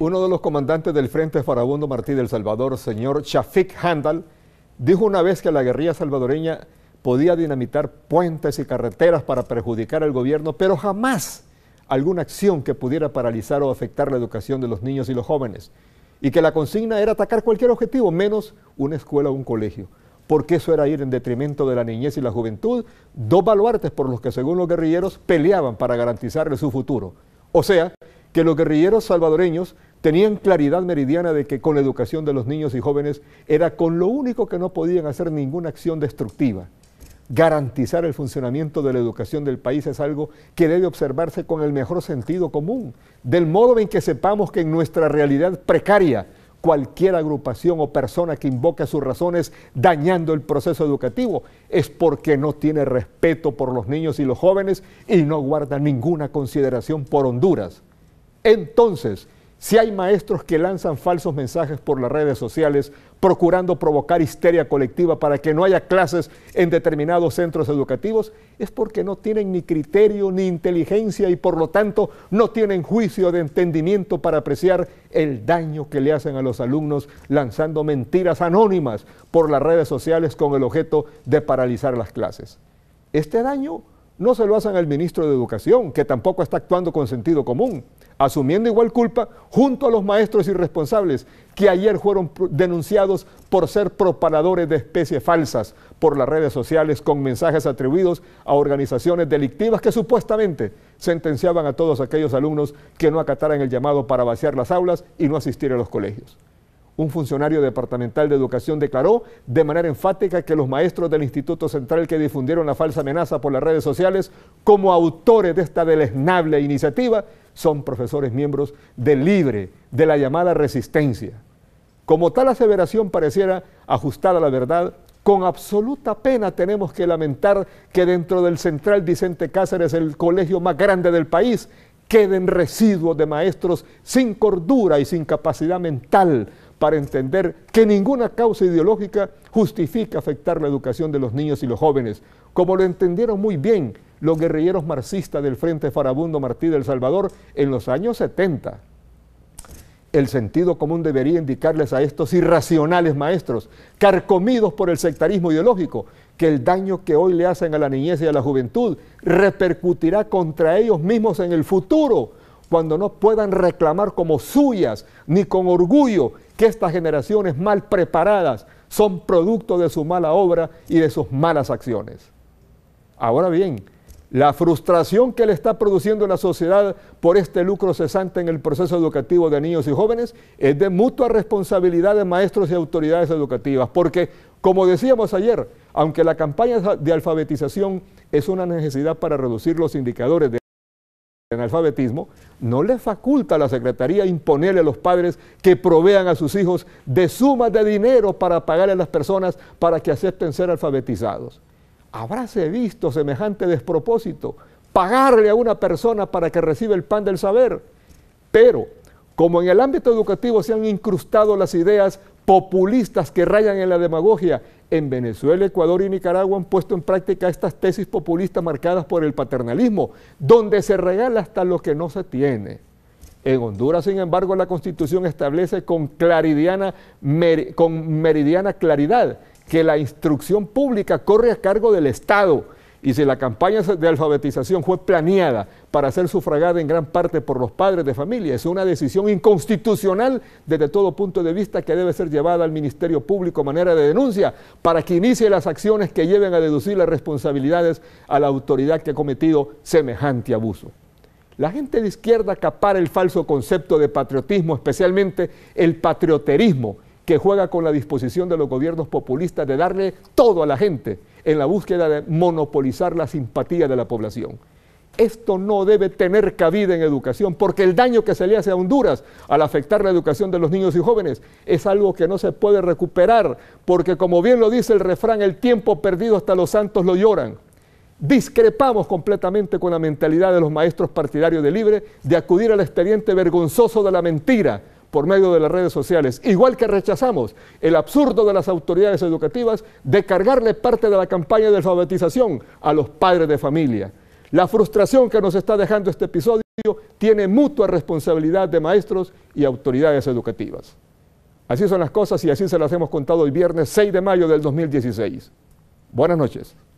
Uno de los comandantes del Frente Farabundo Martí del Salvador, señor Shafik Handal, dijo una vez que la guerrilla salvadoreña podía dinamitar puentes y carreteras para perjudicar al gobierno, pero jamás alguna acción que pudiera paralizar o afectar la educación de los niños y los jóvenes, y que la consigna era atacar cualquier objetivo, menos una escuela o un colegio porque eso era ir en detrimento de la niñez y la juventud, dos baluartes por los que según los guerrilleros peleaban para garantizarle su futuro. O sea, que los guerrilleros salvadoreños tenían claridad meridiana de que con la educación de los niños y jóvenes era con lo único que no podían hacer ninguna acción destructiva. Garantizar el funcionamiento de la educación del país es algo que debe observarse con el mejor sentido común, del modo en que sepamos que en nuestra realidad precaria, cualquier agrupación o persona que invoque sus razones dañando el proceso educativo es porque no tiene respeto por los niños y los jóvenes y no guarda ninguna consideración por Honduras. Entonces, si hay maestros que lanzan falsos mensajes por las redes sociales procurando provocar histeria colectiva para que no haya clases en determinados centros educativos, es porque no tienen ni criterio ni inteligencia y por lo tanto no tienen juicio de entendimiento para apreciar el daño que le hacen a los alumnos lanzando mentiras anónimas por las redes sociales con el objeto de paralizar las clases. Este daño no se lo hacen al ministro de Educación, que tampoco está actuando con sentido común asumiendo igual culpa junto a los maestros irresponsables que ayer fueron denunciados por ser propagadores de especies falsas por las redes sociales con mensajes atribuidos a organizaciones delictivas que supuestamente sentenciaban a todos aquellos alumnos que no acataran el llamado para vaciar las aulas y no asistir a los colegios. Un funcionario departamental de educación declaró de manera enfática que los maestros del Instituto Central que difundieron la falsa amenaza por las redes sociales como autores de esta deleznable iniciativa son profesores miembros del libre, de la llamada resistencia. Como tal aseveración pareciera ajustada a la verdad, con absoluta pena tenemos que lamentar que dentro del Central Vicente Cáceres, el colegio más grande del país, queden residuos de maestros sin cordura y sin capacidad mental para entender que ninguna causa ideológica justifica afectar la educación de los niños y los jóvenes, como lo entendieron muy bien los guerrilleros marxistas del Frente Farabundo Martí del Salvador en los años 70. El sentido común debería indicarles a estos irracionales maestros, carcomidos por el sectarismo ideológico, que el daño que hoy le hacen a la niñez y a la juventud repercutirá contra ellos mismos en el futuro cuando no puedan reclamar como suyas, ni con orgullo, que estas generaciones mal preparadas son producto de su mala obra y de sus malas acciones. Ahora bien, la frustración que le está produciendo la sociedad por este lucro cesante en el proceso educativo de niños y jóvenes es de mutua responsabilidad de maestros y autoridades educativas, porque, como decíamos ayer, aunque la campaña de alfabetización es una necesidad para reducir los indicadores de alfabetismo no le faculta a la Secretaría imponerle a los padres que provean a sus hijos de sumas de dinero para pagarle a las personas para que acepten ser alfabetizados. ¿Habráse visto semejante despropósito? Pagarle a una persona para que reciba el pan del saber. Pero, como en el ámbito educativo se han incrustado las ideas populistas que rayan en la demagogia. En Venezuela, Ecuador y Nicaragua han puesto en práctica estas tesis populistas marcadas por el paternalismo, donde se regala hasta lo que no se tiene. En Honduras, sin embargo, la Constitución establece con, claridiana, con meridiana claridad que la instrucción pública corre a cargo del Estado y si la campaña de alfabetización fue planeada para ser sufragada en gran parte por los padres de familia, es una decisión inconstitucional desde todo punto de vista que debe ser llevada al Ministerio Público a manera de denuncia para que inicie las acciones que lleven a deducir las responsabilidades a la autoridad que ha cometido semejante abuso. La gente de izquierda acapara el falso concepto de patriotismo, especialmente el patrioterismo, que juega con la disposición de los gobiernos populistas de darle todo a la gente en la búsqueda de monopolizar la simpatía de la población. Esto no debe tener cabida en educación, porque el daño que se le hace a Honduras al afectar la educación de los niños y jóvenes es algo que no se puede recuperar, porque como bien lo dice el refrán, el tiempo perdido hasta los santos lo lloran. Discrepamos completamente con la mentalidad de los maestros partidarios de Libre de acudir al expediente vergonzoso de la mentira por medio de las redes sociales. Igual que rechazamos el absurdo de las autoridades educativas de cargarle parte de la campaña de alfabetización a los padres de familia. La frustración que nos está dejando este episodio tiene mutua responsabilidad de maestros y autoridades educativas. Así son las cosas y así se las hemos contado el viernes 6 de mayo del 2016. Buenas noches.